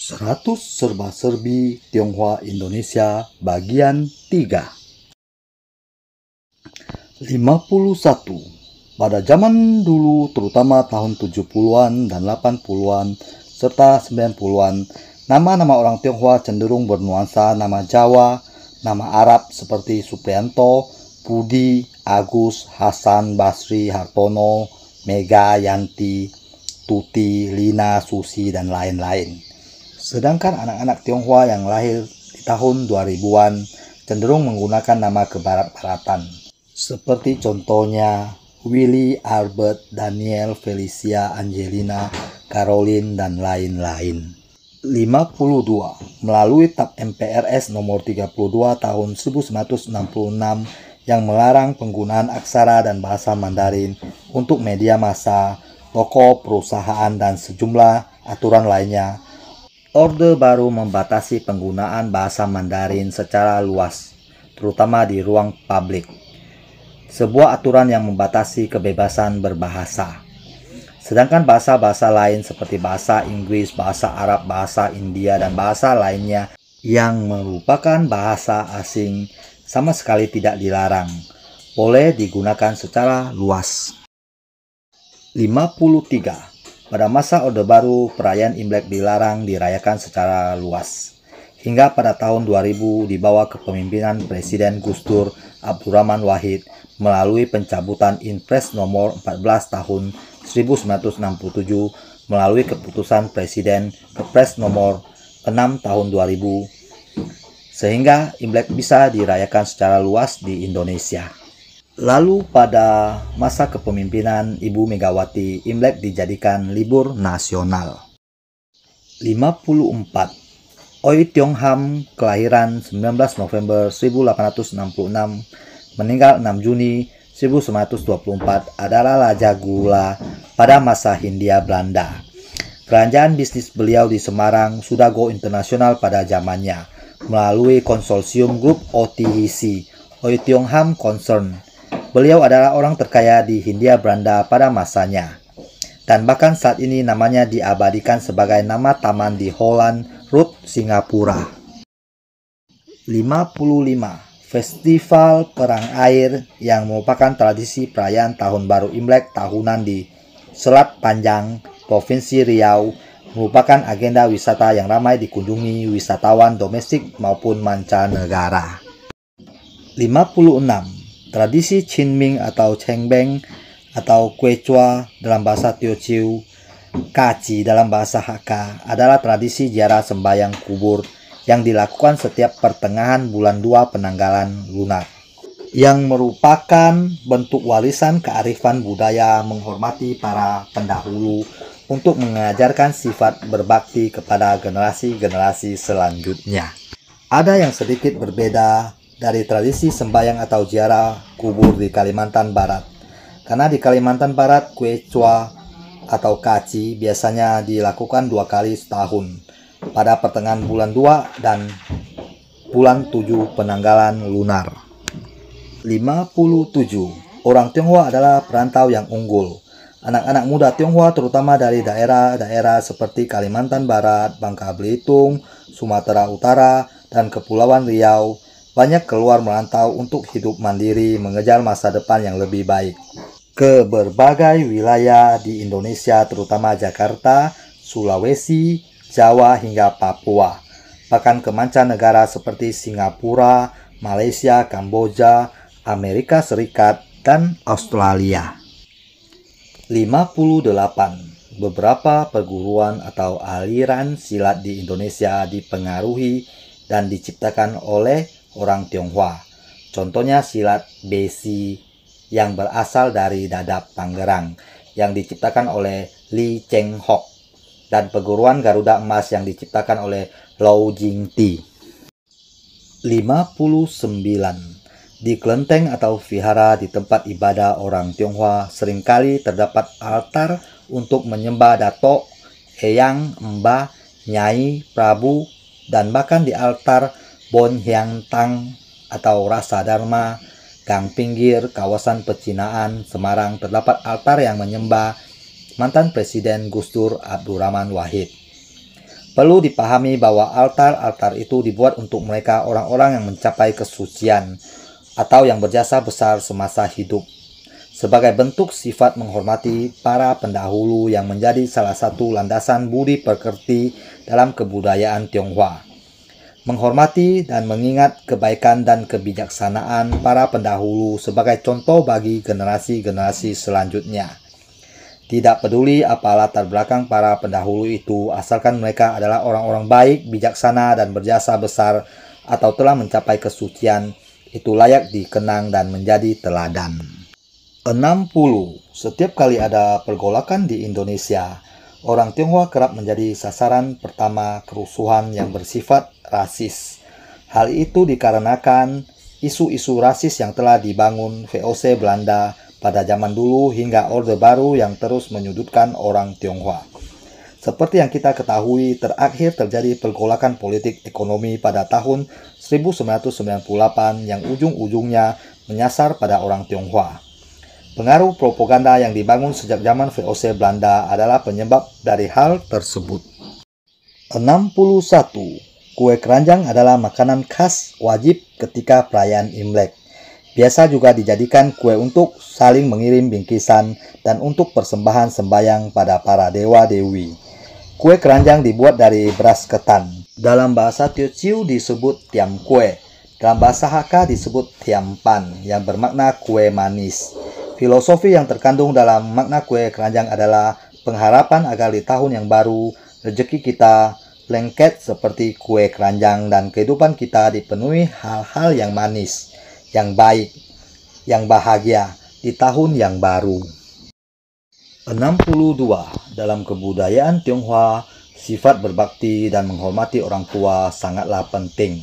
100 serba-serbi Tionghoa Indonesia bagian 3 51 Pada zaman dulu terutama tahun 70-an dan 80-an serta 90-an nama-nama orang Tionghoa cenderung bernuansa nama Jawa, nama Arab seperti Suprianto, Budi, Agus, Hasan, Basri, Hartono, Mega, Yanti, Tuti, Lina, Susi, dan lain-lain. Sedangkan anak-anak Tionghoa yang lahir di tahun 2000-an cenderung menggunakan nama kebarat-baratan. Seperti contohnya Willy, Albert, Daniel, Felicia, Angelina, Caroline, dan lain-lain. 52 melalui TAP MPRS nomor 32 tahun 1966 yang melarang penggunaan aksara dan bahasa Mandarin untuk media massa, toko, perusahaan, dan sejumlah aturan lainnya Orde baru membatasi penggunaan bahasa Mandarin secara luas, terutama di ruang publik. Sebuah aturan yang membatasi kebebasan berbahasa. Sedangkan bahasa-bahasa lain seperti bahasa Inggris, bahasa Arab, bahasa India, dan bahasa lainnya yang merupakan bahasa asing sama sekali tidak dilarang. Boleh digunakan secara luas. 53 pada masa Orde Baru, perayaan Imlek dilarang dirayakan secara luas. Hingga pada tahun 2000 dibawa ke kepemimpinan Presiden Gus Dur Abdurrahman Wahid melalui pencabutan Inpres nomor 14 tahun 1967 melalui keputusan Presiden Kepres nomor 6 tahun 2000 sehingga Imlek bisa dirayakan secara luas di Indonesia. Lalu pada masa kepemimpinan Ibu Megawati, Imlek dijadikan libur nasional. 54. Oi Tiong Ham, kelahiran 19 November 1866, meninggal 6 Juni 1924 adalah Raja Gula pada masa Hindia Belanda. Kerajaan bisnis beliau di Semarang sudah go internasional pada zamannya melalui konsorsium grup OTC, e Oi Tiong Ham Concern, Beliau adalah orang terkaya di Hindia Belanda pada masanya. Dan bahkan saat ini namanya diabadikan sebagai nama taman di Holland Road, Singapura. 55. Festival Perang Air yang merupakan tradisi perayaan Tahun Baru Imlek tahunan di Selat Panjang, Provinsi Riau, merupakan agenda wisata yang ramai dikunjungi wisatawan domestik maupun mancanegara. 56 tradisi Qinming atau Chengbeng atau Quechua dalam bahasa Teochew, Kaci dalam bahasa Hakka adalah tradisi ziarah sembahyang kubur yang dilakukan setiap pertengahan bulan 2 penanggalan lunar yang merupakan bentuk warisan kearifan budaya menghormati para pendahulu untuk mengajarkan sifat berbakti kepada generasi-generasi selanjutnya. Ada yang sedikit berbeda dari tradisi sembayang atau ziarah kubur di Kalimantan Barat. Karena di Kalimantan Barat, kue cua atau kaci biasanya dilakukan dua kali setahun, pada pertengahan bulan 2 dan bulan 7 penanggalan lunar. 57. Orang Tionghoa adalah perantau yang unggul. Anak-anak muda Tionghoa terutama dari daerah-daerah seperti Kalimantan Barat, Bangka Belitung, Sumatera Utara, dan Kepulauan Riau banyak keluar merantau untuk hidup mandiri mengejar masa depan yang lebih baik. Ke berbagai wilayah di Indonesia terutama Jakarta, Sulawesi, Jawa hingga Papua. Bahkan ke mancanegara seperti Singapura, Malaysia, Kamboja, Amerika Serikat, dan Australia. 58. Beberapa perguruan atau aliran silat di Indonesia dipengaruhi dan diciptakan oleh orang Tionghoa. Contohnya silat besi yang berasal dari Dadap Tangerang yang diciptakan oleh Li Cheng Hock dan perguruan Garuda Emas yang diciptakan oleh Lou Ti. 59 di kelenteng atau vihara di tempat ibadah orang Tionghoa seringkali terdapat altar untuk menyembah datuk, eyang, mbah, nyai, prabu, dan bahkan di altar Bon Hyang Tang atau Rasa Dharma, gang pinggir kawasan Pecinaan, Semarang terdapat altar yang menyembah mantan Presiden Gustur Abdurrahman Wahid. Perlu dipahami bahwa altar-altar itu dibuat untuk mereka orang-orang yang mencapai kesucian atau yang berjasa besar semasa hidup sebagai bentuk sifat menghormati para pendahulu yang menjadi salah satu landasan budi pekerti dalam kebudayaan Tionghoa menghormati dan mengingat kebaikan dan kebijaksanaan para pendahulu sebagai contoh bagi generasi-generasi selanjutnya. Tidak peduli apa latar belakang para pendahulu itu, asalkan mereka adalah orang-orang baik, bijaksana, dan berjasa besar, atau telah mencapai kesucian, itu layak dikenang dan menjadi teladan. 60. Setiap kali ada pergolakan di Indonesia, orang Tionghoa kerap menjadi sasaran pertama kerusuhan yang bersifat rasis. Hal itu dikarenakan isu-isu rasis yang telah dibangun VOC Belanda pada zaman dulu hingga Orde Baru yang terus menyudutkan orang Tionghoa. Seperti yang kita ketahui, terakhir terjadi pergolakan politik ekonomi pada tahun 1998 yang ujung-ujungnya menyasar pada orang Tionghoa. Pengaruh propaganda yang dibangun sejak zaman VOC Belanda adalah penyebab dari hal tersebut. 61. Kue keranjang adalah makanan khas wajib ketika perayaan Imlek. Biasa juga dijadikan kue untuk saling mengirim bingkisan dan untuk persembahan sembayang pada para dewa-dewi. Kue keranjang dibuat dari beras ketan. Dalam bahasa Teochew disebut tiam kue. Dalam bahasa Hakka disebut pan, yang bermakna kue manis. Filosofi yang terkandung dalam makna kue keranjang adalah pengharapan agar di tahun yang baru rezeki kita lengket seperti kue keranjang dan kehidupan kita dipenuhi hal-hal yang manis, yang baik, yang bahagia di tahun yang baru. 62. Dalam kebudayaan Tionghoa, sifat berbakti dan menghormati orang tua sangatlah penting.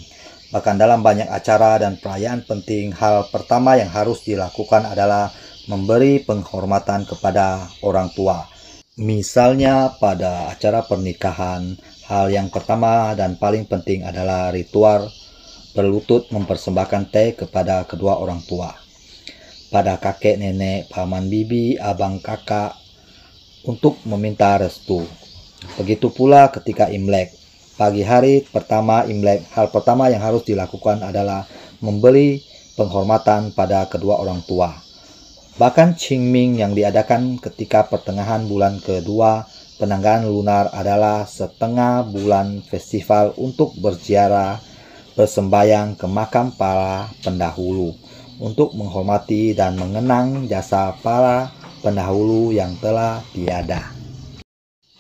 Bahkan dalam banyak acara dan perayaan penting, hal pertama yang harus dilakukan adalah memberi penghormatan kepada orang tua. Misalnya pada acara pernikahan, hal yang pertama dan paling penting adalah ritual berlutut mempersembahkan teh kepada kedua orang tua. Pada kakek, nenek, paman, bibi, abang, kakak untuk meminta restu. Begitu pula ketika Imlek. Pagi hari pertama Imlek, hal pertama yang harus dilakukan adalah membeli penghormatan pada kedua orang tua Bahkan Qingming yang diadakan ketika pertengahan bulan kedua penanggalan lunar adalah setengah bulan festival untuk berziarah bersembayang ke makam para pendahulu untuk menghormati dan mengenang jasa para pendahulu yang telah tiada.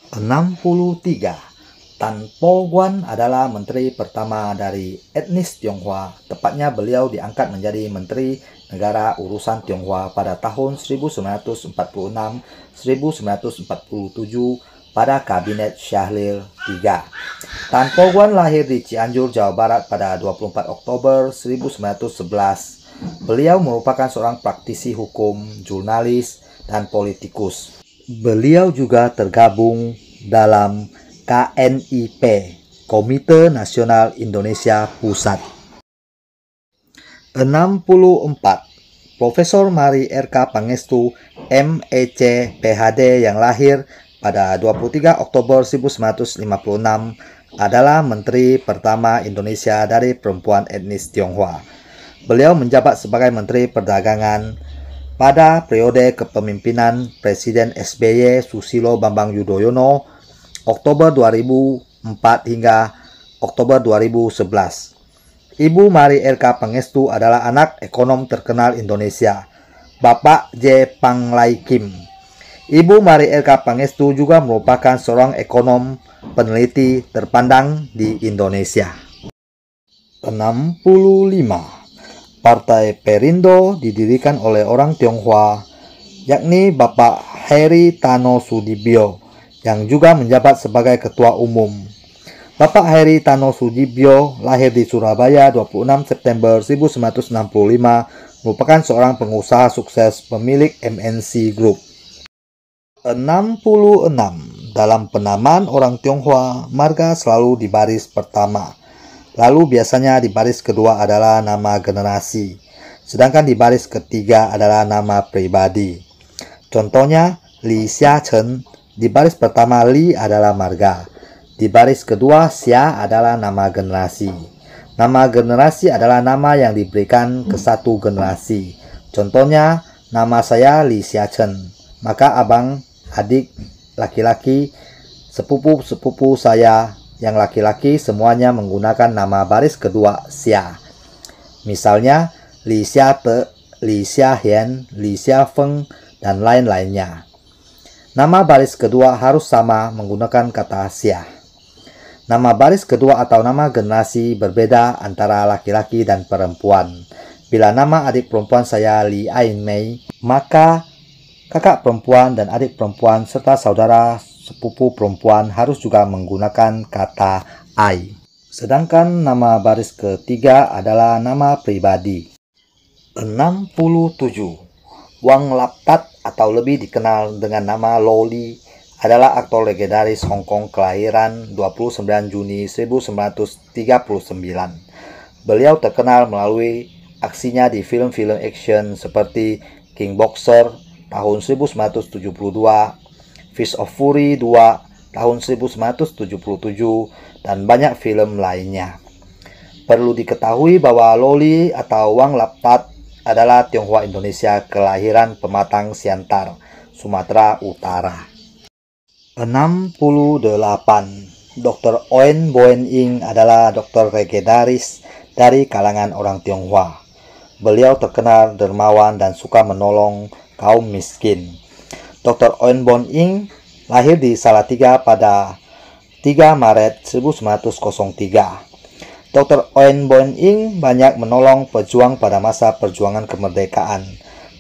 63. Tan Po Guan adalah menteri pertama dari etnis Tionghoa. Tepatnya beliau diangkat menjadi menteri Negara Urusan Tionghoa pada tahun 1946-1947 pada Kabinet Syahlil III. Tan Poguan lahir di Cianjur, Jawa Barat pada 24 Oktober 1911. Beliau merupakan seorang praktisi hukum, jurnalis, dan politikus. Beliau juga tergabung dalam KNIP, Komite Nasional Indonesia Pusat. 64. Profesor Mari RK Pangestu, MEC, PHD yang lahir pada 23 Oktober 1956 adalah Menteri Pertama Indonesia dari perempuan etnis Tionghoa. Beliau menjabat sebagai Menteri Perdagangan pada periode kepemimpinan Presiden SBY Susilo Bambang Yudhoyono Oktober 2004 hingga Oktober 2011. Ibu Mari RK Pangestu adalah anak ekonom terkenal Indonesia, Bapak J. Panglai Kim. Ibu Mari RK Pangestu juga merupakan seorang ekonom peneliti terpandang di Indonesia. 65. Partai Perindo didirikan oleh orang Tionghoa, yakni Bapak Heri Tano Sudibyo, yang juga menjabat sebagai Ketua Umum. Bapak Heri Tano Sujibyo lahir di Surabaya 26 September 1965 merupakan seorang pengusaha sukses pemilik MNC Group. 66 dalam penamaan orang Tionghoa, marga selalu di baris pertama. Lalu biasanya di baris kedua adalah nama generasi, sedangkan di baris ketiga adalah nama pribadi. Contohnya, Li Xia Chen, di baris pertama Li adalah marga, di baris kedua, Xia adalah nama generasi. Nama generasi adalah nama yang diberikan ke satu generasi. Contohnya, nama saya Li Xia Chen. Maka abang, adik, laki-laki, sepupu-sepupu saya yang laki-laki semuanya menggunakan nama baris kedua Xia. Misalnya, Li Xia Te, Li Xia Hian, Li Xia Feng, dan lain-lainnya. Nama baris kedua harus sama menggunakan kata Xia. Nama baris kedua atau nama generasi berbeda antara laki-laki dan perempuan. Bila nama adik perempuan saya Li Ain Mei, maka kakak perempuan dan adik perempuan serta saudara sepupu perempuan harus juga menggunakan kata Ai. Sedangkan nama baris ketiga adalah nama pribadi. 67. Wang Laptat atau lebih dikenal dengan nama Loli adalah aktor legendaris Hong Kong kelahiran 29 Juni 1939. Beliau terkenal melalui aksinya di film-film action seperti King Boxer tahun 1972, Fist of Fury 2 tahun 1977, dan banyak film lainnya. Perlu diketahui bahwa Loli atau Wang Lapat adalah Tionghoa Indonesia kelahiran Pematang Siantar, Sumatera Utara. 68. Dr. Oen Boen Ying adalah dokter legendaris dari kalangan orang Tionghoa. Beliau terkenal dermawan dan suka menolong kaum miskin. Dr. Oen Boen Ying lahir di Salatiga pada 3 Maret 1903. Dr. Oen Boen Ying banyak menolong pejuang pada masa perjuangan kemerdekaan.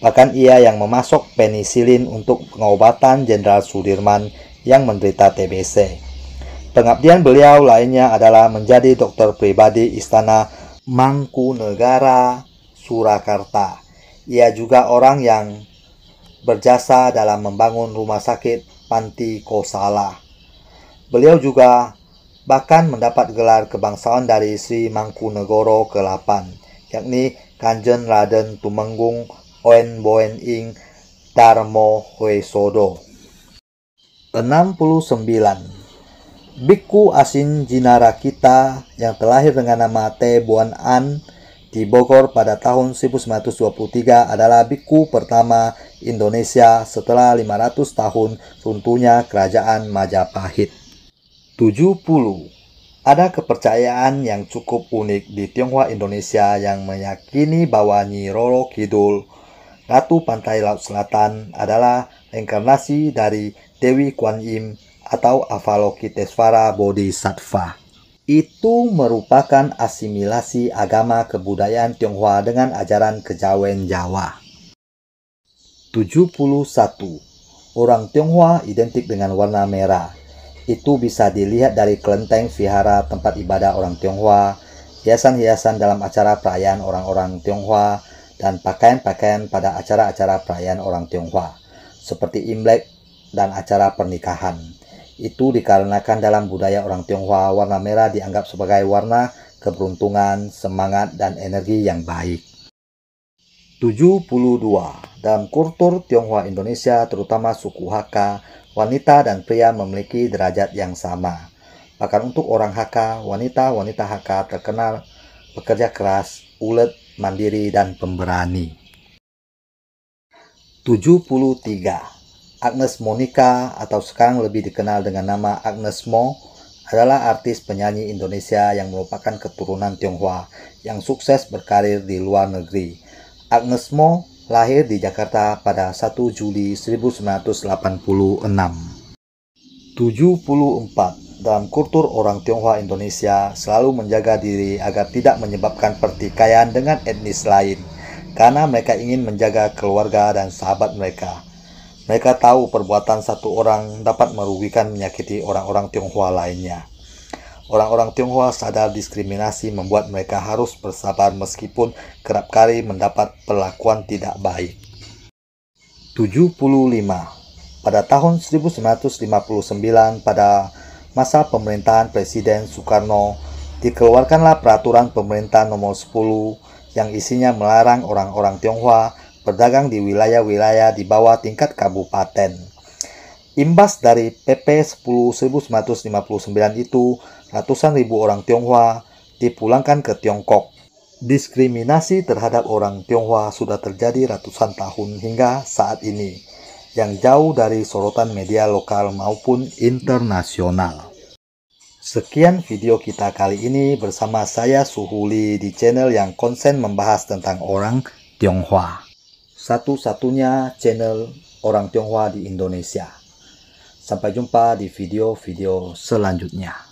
Bahkan ia yang memasok penisilin untuk pengobatan Jenderal Sudirman yang menderita TBC. Pengabdian beliau lainnya adalah menjadi dokter pribadi Istana Mangkunegara Surakarta. Ia juga orang yang berjasa dalam membangun rumah sakit Panti Kosala. Beliau juga bahkan mendapat gelar kebangsaan dari Sri Mangkunegoro ke-8, yakni Kanjen Raden Tumenggung Oen Boen Ing Darmo Hoesodo. 69. Biku Asin kita yang terlahir dengan nama T. Buan An di Bogor pada tahun 1923 adalah biku pertama Indonesia setelah 500 tahun runtuhnya kerajaan Majapahit. 70. Ada kepercayaan yang cukup unik di Tionghoa Indonesia yang meyakini bahwa Nyi Roro Kidul, Ratu Pantai Laut Selatan adalah reinkarnasi dari Dewi Kuan Im atau Avalokitesvara Bodhisattva. Itu merupakan asimilasi agama kebudayaan Tionghoa dengan ajaran kejawen Jawa. 71. Orang Tionghoa identik dengan warna merah. Itu bisa dilihat dari kelenteng vihara tempat ibadah orang Tionghoa, hiasan-hiasan dalam acara perayaan orang-orang Tionghoa, dan pakaian-pakaian pada acara-acara perayaan orang Tionghoa, seperti Imlek dan acara pernikahan. Itu dikarenakan dalam budaya orang Tionghoa warna merah dianggap sebagai warna keberuntungan, semangat, dan energi yang baik. 72. Dalam kultur Tionghoa Indonesia, terutama suku Hakka, wanita dan pria memiliki derajat yang sama. Bahkan untuk orang Hakka, wanita-wanita Hakka terkenal pekerja keras, ulet, mandiri, dan pemberani. 73. Agnes Monica atau sekarang lebih dikenal dengan nama Agnes Mo adalah artis penyanyi Indonesia yang merupakan keturunan Tionghoa yang sukses berkarir di luar negeri. Agnes Mo lahir di Jakarta pada 1 Juli 1986. 74. Dalam kultur orang Tionghoa Indonesia selalu menjaga diri agar tidak menyebabkan pertikaian dengan etnis lain karena mereka ingin menjaga keluarga dan sahabat mereka. Mereka tahu perbuatan satu orang dapat merugikan menyakiti orang-orang Tionghoa lainnya. Orang-orang Tionghoa sadar diskriminasi membuat mereka harus bersabar meskipun kerap kali mendapat perlakuan tidak baik. 75. Pada tahun 1959 pada masa pemerintahan Presiden Soekarno dikeluarkanlah peraturan pemerintah nomor 10 yang isinya melarang orang-orang Tionghoa berdagang di wilayah-wilayah di bawah tingkat kabupaten. Imbas dari PP 10 itu, ratusan ribu orang Tionghoa dipulangkan ke Tiongkok. Diskriminasi terhadap orang Tionghoa sudah terjadi ratusan tahun hingga saat ini, yang jauh dari sorotan media lokal maupun internasional. Sekian video kita kali ini bersama saya Suhuli di channel yang konsen membahas tentang orang Tionghoa satu-satunya channel orang Tionghoa di Indonesia. Sampai jumpa di video-video selanjutnya.